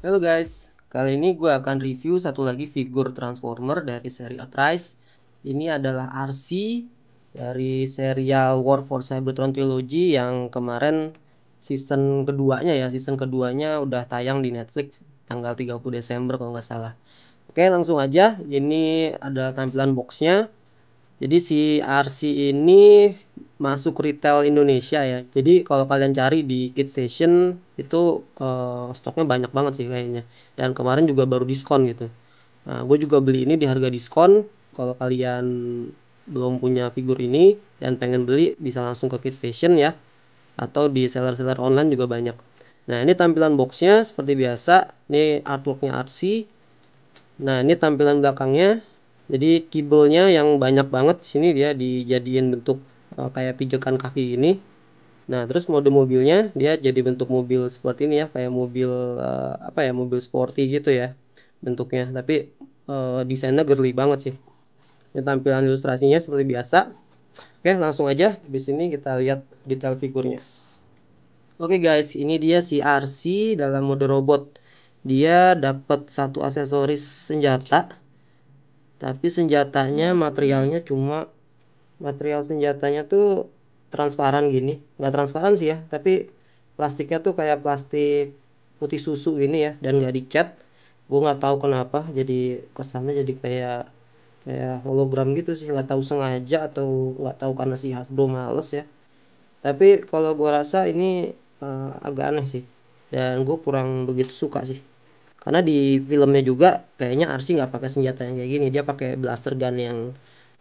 Halo guys, kali ini gue akan review satu lagi figur Transformer dari seri Atrise Ini adalah RC dari serial War for Cybertron Trilogy yang kemarin season keduanya ya Season keduanya udah tayang di Netflix tanggal 30 Desember kalau nggak salah Oke langsung aja, ini adalah tampilan boxnya jadi si RC ini masuk retail Indonesia ya. Jadi kalau kalian cari di Kit Station itu uh, stoknya banyak banget sih kayaknya. Dan kemarin juga baru diskon gitu. Nah, gue juga beli ini di harga diskon. Kalau kalian belum punya figur ini dan pengen beli bisa langsung ke Kit Station ya. Atau di seller-seller online juga banyak. Nah ini tampilan boxnya seperti biasa. Ini artworknya RC. Nah ini tampilan belakangnya jadi kibelnya yang banyak banget sini dia dijadiin bentuk uh, kayak pijakan kaki ini nah terus mode mobilnya dia jadi bentuk mobil seperti ini ya kayak mobil uh, apa ya mobil sporty gitu ya bentuknya tapi uh, desainnya girly banget sih ini tampilan ilustrasinya seperti biasa oke langsung aja di sini kita lihat detail figurnya oke guys ini dia si RC dalam mode robot dia dapat satu aksesoris senjata tapi senjatanya materialnya cuma material senjatanya tuh transparan gini nggak transparan sih ya tapi plastiknya tuh kayak plastik putih susu gini ya dan nggak dicat gue nggak tahu kenapa jadi kesannya jadi kayak kayak hologram gitu sih nggak tahu sengaja atau nggak tahu karena si Hasbro males ya tapi kalau gue rasa ini uh, agak aneh sih dan gue kurang begitu suka sih karena di filmnya juga kayaknya Arsi nggak pakai senjata yang kayak gini dia pakai blaster gun yang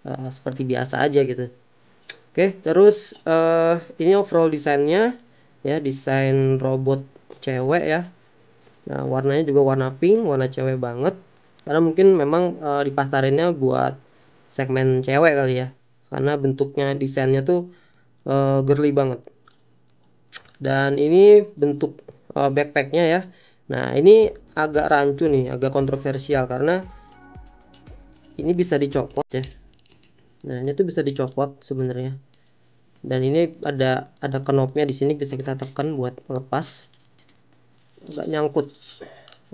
uh, seperti biasa aja gitu oke okay, terus uh, ini overall desainnya ya desain robot cewek ya nah warnanya juga warna pink warna cewek banget karena mungkin memang uh, dipasarinnya buat segmen cewek kali ya karena bentuknya desainnya tuh uh, girly banget dan ini bentuk uh, backpacknya ya nah ini agak rancu nih, agak kontroversial karena ini bisa dicopot ya. Nah, ini tuh bisa dicopot sebenarnya. Dan ini ada ada kenopnya di sini bisa kita tekan buat melepas, nggak nyangkut.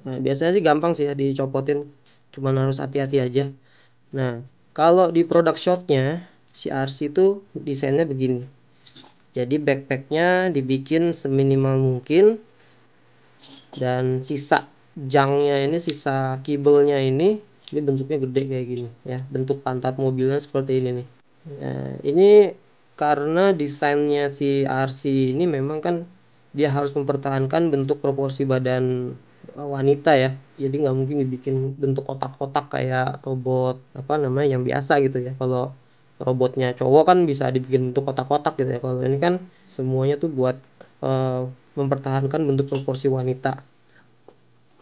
Nah, biasanya sih gampang sih ya dicopotin, cuman harus hati-hati aja. Nah, kalau di product shotnya si RC itu desainnya begini. Jadi backpacknya dibikin seminimal mungkin dan sisa jangnya ini sisa kibelnya ini ini bentuknya gede kayak gini ya bentuk pantat mobilnya seperti ini nih ya, ini karena desainnya si RC ini memang kan dia harus mempertahankan bentuk proporsi badan eh, wanita ya jadi nggak mungkin dibikin bentuk kotak-kotak kayak robot apa namanya yang biasa gitu ya kalau robotnya cowok kan bisa dibikin bentuk kotak-kotak gitu ya kalau ini kan semuanya tuh buat uh, mempertahankan bentuk proporsi wanita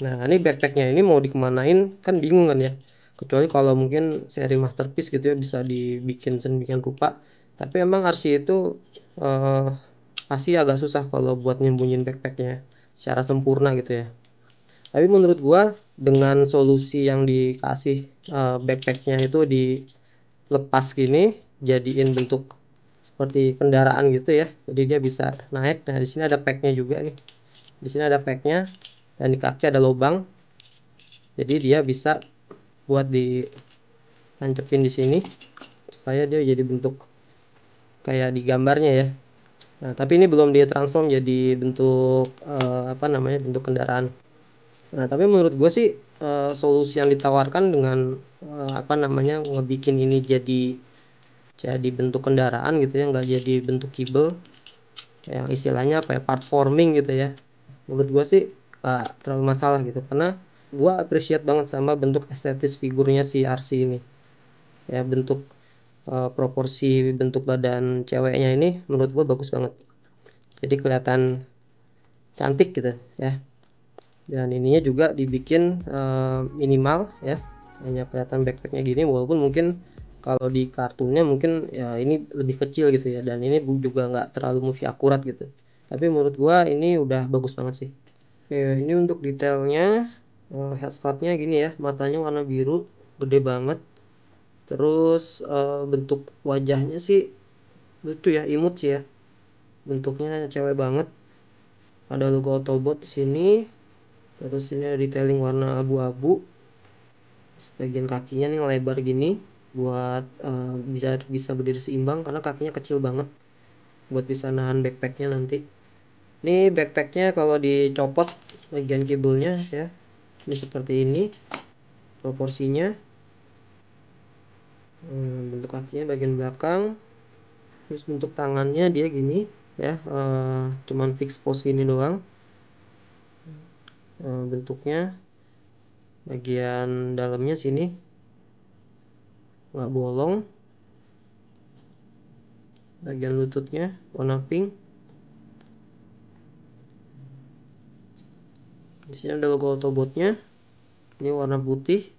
Nah, ini backpacknya ini mau dikemanain kan bingung kan ya. Kecuali kalau mungkin seri masterpiece gitu ya bisa dibikin sedemikian rupa. Tapi emang RC itu uh, pasti agak susah kalau buat nyembunyiin backpacknya secara sempurna gitu ya. Tapi menurut gua dengan solusi yang dikasih uh, backpacknya itu dilepas gini jadiin bentuk seperti kendaraan gitu ya. Jadi dia bisa naik. Nah di sini ada packnya juga nih. Di sini ada packnya dan di kaki ada lubang jadi dia bisa buat di tancepin di sini supaya dia jadi bentuk kayak di gambarnya ya nah tapi ini belum dia transform jadi bentuk uh, apa namanya bentuk kendaraan nah tapi menurut gue sih uh, solusi yang ditawarkan dengan uh, apa namanya ngebikin ini jadi jadi bentuk kendaraan gitu ya nggak jadi bentuk kibel yang istilahnya apa ya part forming gitu ya menurut gue sih terlalu masalah gitu karena gue appreciate banget sama bentuk estetis figurnya si RC ini ya bentuk uh, proporsi bentuk badan ceweknya ini menurut gue bagus banget jadi kelihatan cantik gitu ya dan ininya juga dibikin uh, minimal ya hanya kelihatan backpacknya gini walaupun mungkin kalau di kartunya mungkin ya ini lebih kecil gitu ya dan ini juga nggak terlalu movie akurat gitu tapi menurut gua ini udah bagus banget sih ya ini untuk detailnya uh, gini ya matanya warna biru gede banget terus eh, bentuk wajahnya sih lucu ya imut sih ya bentuknya cewek banget ada logo Autobot di sini terus ini ada detailing warna abu-abu sebagian kakinya nih lebar gini buat uh, bisa bisa berdiri seimbang karena kakinya kecil banget buat bisa nahan backpacknya nanti ini backpacknya kalau dicopot bagian kabelnya ya ini seperti ini proporsinya hmm, bentuk kakinya bagian belakang terus bentuk tangannya dia gini ya uh, cuman fix pose ini doang uh, bentuknya bagian dalamnya sini nggak bolong bagian lututnya warna pink di sini ada logo Autobotnya ini warna putih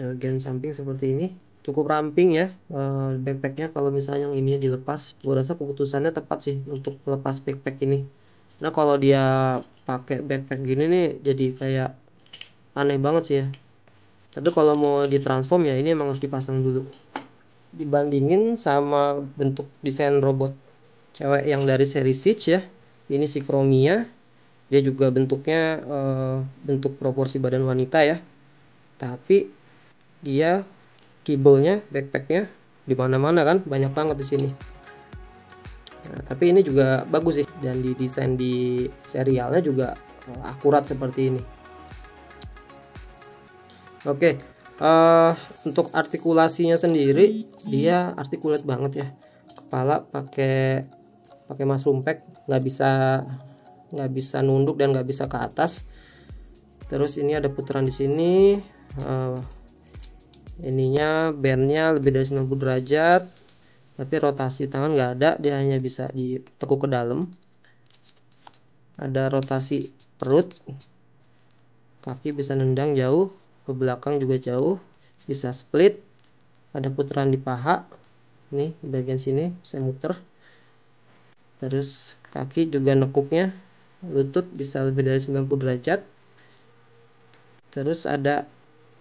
nah, bagian samping seperti ini cukup ramping ya eh, backpacknya kalau misalnya yang ini dilepas gue rasa keputusannya tepat sih untuk lepas backpack ini nah kalau dia pakai backpack gini nih jadi kayak aneh banget sih ya tapi kalau mau ditransform ya ini emang harus dipasang dulu dibandingin sama bentuk desain robot cewek yang dari seri Siege ya ini si Chromia dia juga bentuknya e, bentuk proporsi badan wanita ya tapi dia kibelnya backpacknya di mana-mana kan banyak banget di sini nah, tapi ini juga bagus sih dan di desain di serialnya juga e, akurat seperti ini oke eh, untuk artikulasinya sendiri dia artikulat banget ya kepala pakai pakai mushroom pack nggak bisa nggak bisa nunduk dan nggak bisa ke atas terus ini ada putaran di sini uh, ininya bandnya lebih dari 90 derajat tapi rotasi tangan nggak ada dia hanya bisa ditekuk ke dalam ada rotasi perut kaki bisa nendang jauh ke belakang juga jauh bisa split ada putaran di paha nih di bagian sini saya muter terus kaki juga nekuknya lutut bisa lebih dari 90 derajat terus ada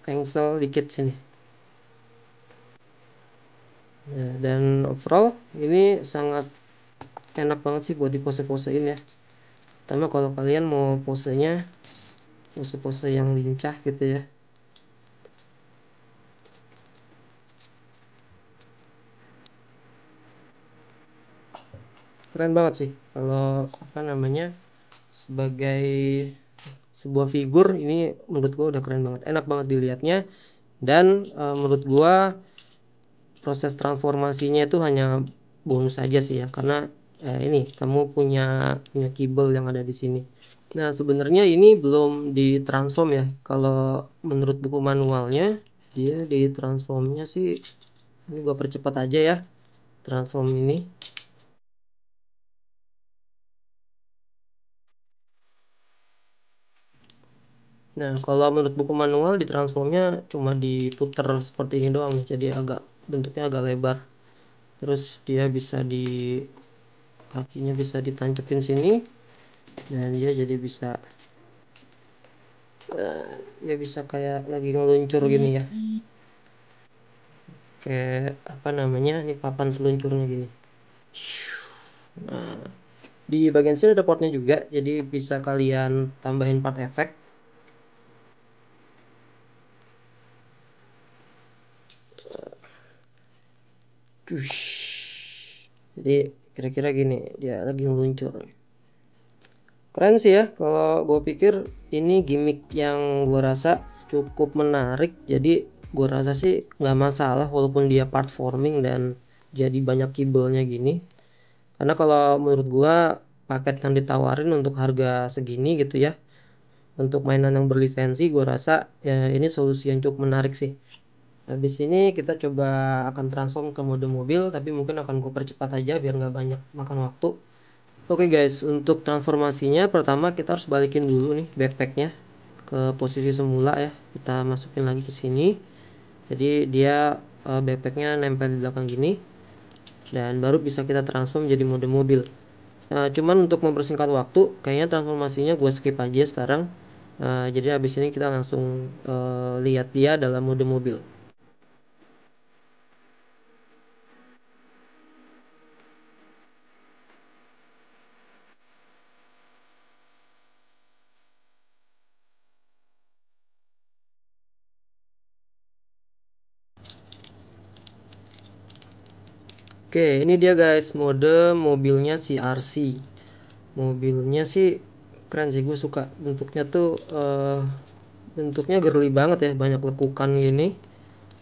engsel dikit sini nah, dan overall ini sangat enak banget sih buat di pose-pose ini ya terutama kalau kalian mau posenya pose-pose yang lincah gitu ya keren banget sih kalau apa namanya sebagai sebuah figur ini menurut gue udah keren banget enak banget dilihatnya dan e, menurut gue proses transformasinya itu hanya bonus aja sih ya karena e, ini kamu punya punya kibel yang ada di sini nah sebenarnya ini belum ditransform ya kalau menurut buku manualnya dia ditransformnya sih ini gue percepat aja ya transform ini Nah, kalau menurut buku manual di transformnya cuma diputer seperti ini doang, ya. jadi agak bentuknya agak lebar. Terus dia bisa di kakinya bisa ditancapin sini dan dia jadi bisa uh, dia bisa kayak lagi ngeluncur gini ya. Kayak apa namanya? Ini papan seluncurnya gini. Nah, di bagian sini ada portnya juga, jadi bisa kalian tambahin part efek Dush. Jadi kira-kira gini dia lagi meluncur. Keren sih ya kalau gue pikir ini gimmick yang gue rasa cukup menarik. Jadi gue rasa sih nggak masalah walaupun dia part forming dan jadi banyak kibelnya gini. Karena kalau menurut gue paket yang ditawarin untuk harga segini gitu ya untuk mainan yang berlisensi gue rasa ya ini solusi yang cukup menarik sih habis ini kita coba akan transform ke mode mobil tapi mungkin akan gue percepat aja biar nggak banyak makan waktu oke okay guys untuk transformasinya pertama kita harus balikin dulu nih backpacknya ke posisi semula ya kita masukin lagi ke sini jadi dia eh, backpacknya nempel di belakang gini dan baru bisa kita transform jadi mode mobil uh, cuman untuk mempersingkat waktu kayaknya transformasinya gue skip aja sekarang uh, jadi habis ini kita langsung uh, lihat dia dalam mode mobil Oke, ini dia guys mode mobilnya si RC. Mobilnya sih keren sih gue suka. Bentuknya tuh uh, bentuknya girly banget ya, banyak lekukan gini.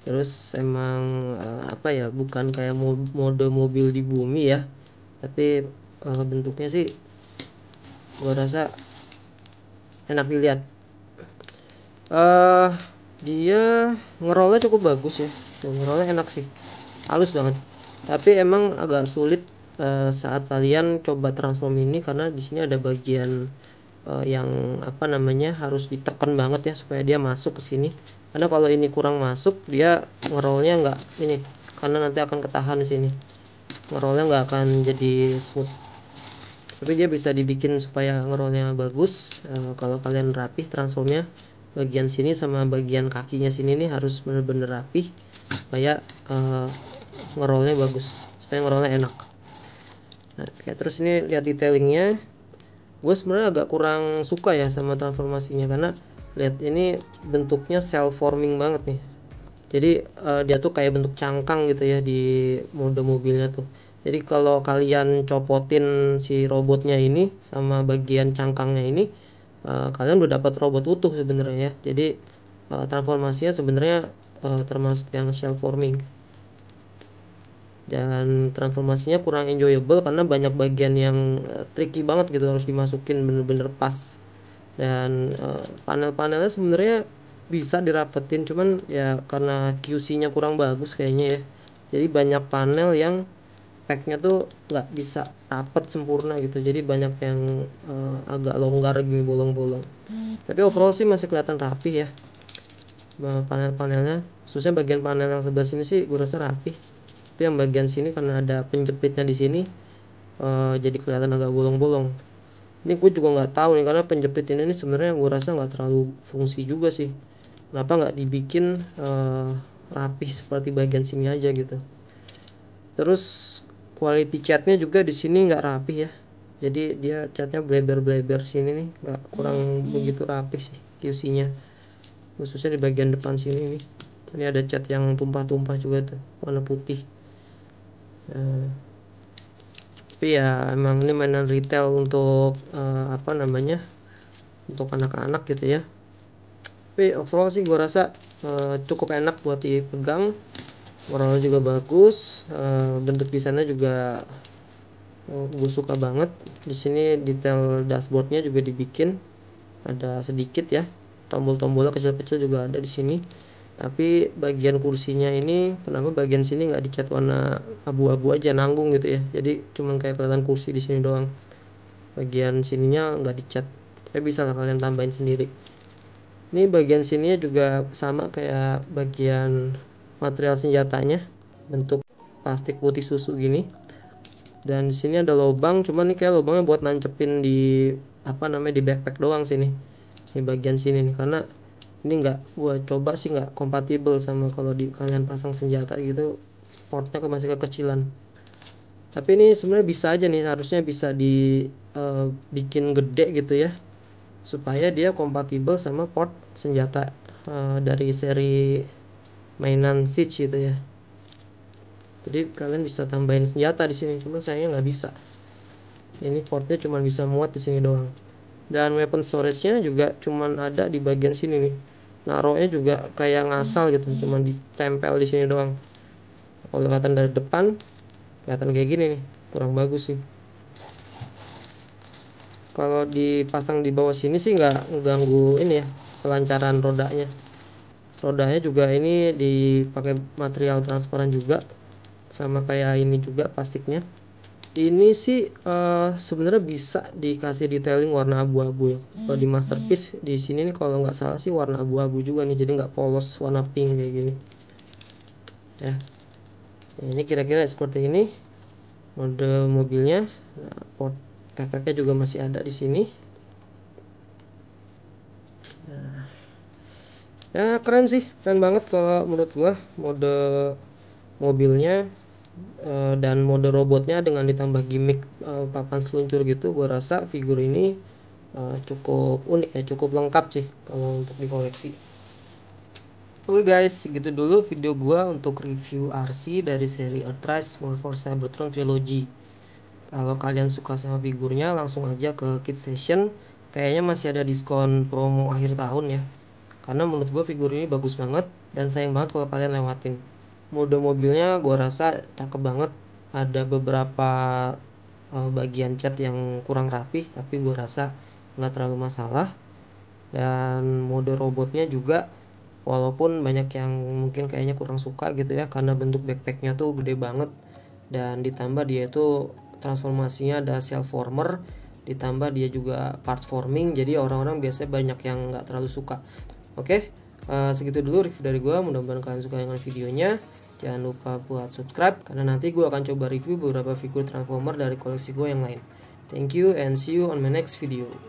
Terus emang uh, apa ya, bukan kayak mode mobil di bumi ya. Tapi uh, bentuknya sih gue rasa enak dilihat. Uh, dia ngerolnya cukup bagus ya. ngerolnya enak sih. Halus banget tapi emang agak sulit uh, saat kalian coba transform ini karena di sini ada bagian uh, yang apa namanya harus ditekan banget ya supaya dia masuk ke sini karena kalau ini kurang masuk dia ngerolnya nggak ini karena nanti akan ketahan di sini ngerolnya nggak akan jadi smooth tapi dia bisa dibikin supaya ngerolnya bagus e, kalau kalian rapih transformnya bagian sini sama bagian kakinya sini nih harus bener-bener rapi supaya e, ngerolnya bagus supaya ngerolnya enak nah, kayak terus ini lihat detailingnya gue sebenarnya agak kurang suka ya sama transformasinya karena lihat ini bentuknya cell forming banget nih jadi uh, dia tuh kayak bentuk cangkang gitu ya di mode mobilnya tuh jadi kalau kalian copotin si robotnya ini sama bagian cangkangnya ini uh, kalian udah dapat robot utuh sebenarnya ya jadi uh, transformasinya sebenarnya uh, termasuk yang cell forming dan transformasinya kurang enjoyable karena banyak bagian yang eh, tricky banget gitu harus dimasukin bener-bener pas dan uh, panel-panelnya sebenarnya bisa dirapetin cuman ya karena QC-nya kurang bagus kayaknya ya jadi banyak panel yang packnya tuh nggak bisa rapet sempurna gitu jadi banyak yang uh, agak longgar gini bolong-bolong hmm. tapi overall sih masih kelihatan rapi ya panel-panelnya khususnya bagian panel yang sebelah sini sih gue rasa rapi tapi yang bagian sini karena ada penjepitnya di sini uh, jadi kelihatan agak bolong-bolong ini gue juga nggak tahu nih karena penjepit ini ini sebenarnya gue rasa nggak terlalu fungsi juga sih kenapa nggak dibikin uh, rapih seperti bagian sini aja gitu terus quality catnya juga di sini nggak rapih ya jadi dia catnya bleber-bleber sini nih nggak kurang begitu rapi sih QC nya khususnya di bagian depan sini nih ini ada cat yang tumpah-tumpah juga tuh warna putih Eh, tapi ya emang ini mainan retail untuk uh, apa namanya untuk anak-anak gitu ya tapi overall sih gue rasa uh, cukup enak buat dipegang warnanya juga bagus uh, bentuk desainnya juga uh, gue suka banget di sini detail dashboardnya juga dibikin ada sedikit ya tombol-tombolnya kecil-kecil juga ada di sini tapi bagian kursinya ini kenapa bagian sini nggak dicat warna abu-abu aja nanggung gitu ya jadi cuman kayak kelihatan kursi di sini doang bagian sininya nggak dicat tapi bisa kalian tambahin sendiri ini bagian sininya juga sama kayak bagian material senjatanya bentuk plastik putih susu gini dan di sini ada lubang cuman ini kayak lubangnya buat nancepin di apa namanya di backpack doang sini di bagian sini nih karena ini nggak gua coba sih nggak kompatibel sama kalau di kalian pasang senjata gitu portnya masih kekecilan tapi ini sebenarnya bisa aja nih harusnya bisa di uh, bikin gede gitu ya supaya dia kompatibel sama port senjata uh, dari seri mainan Siege gitu ya jadi kalian bisa tambahin senjata di sini cuman sayangnya nggak bisa ini portnya cuma bisa muat di sini doang dan weapon storage-nya juga cuman ada di bagian sini nih naruhnya juga kayak ngasal gitu cuman ditempel di sini doang kalau kelihatan dari depan kelihatan kayak gini nih kurang bagus sih kalau dipasang di bawah sini sih nggak ganggu ini ya kelancaran rodanya rodanya juga ini dipakai material transparan juga sama kayak ini juga plastiknya ini sih uh, sebenarnya bisa dikasih detailing warna abu-abu ya. Kalau di hmm, masterpiece hmm. di sini nih kalau nggak salah sih warna abu-abu juga nih, jadi nggak polos warna pink kayak gini. Ya, ya ini kira-kira seperti ini mode mobilnya. Nah, port juga masih ada di sini. Nah, ya keren sih, keren banget kalau menurut gua mode mobilnya Eh, dan mode robotnya dengan ditambah gimmick eh, papan seluncur gitu gue rasa figur ini eh, cukup unik ya cukup lengkap sih kalau untuk dikoleksi Oke okay guys, segitu dulu video gue untuk review RC dari seri Earthrise World for Cybertron Trilogy. Kalau kalian suka sama figurnya, langsung aja ke Kit Station. Kayaknya masih ada diskon promo akhir tahun ya. Karena menurut gue figur ini bagus banget dan sayang banget kalau kalian lewatin mode mobilnya gue rasa cakep banget ada beberapa uh, bagian cat yang kurang rapi tapi gue rasa nggak terlalu masalah dan mode robotnya juga walaupun banyak yang mungkin kayaknya kurang suka gitu ya karena bentuk backpacknya tuh gede banget dan ditambah dia itu transformasinya ada shell former ditambah dia juga part forming jadi orang-orang biasanya banyak yang nggak terlalu suka oke okay, uh, eh, segitu dulu review dari gue mudah-mudahan kalian suka dengan videonya Jangan lupa buat subscribe karena nanti gue akan coba review beberapa figur Transformer dari koleksi gue yang lain. Thank you and see you on my next video.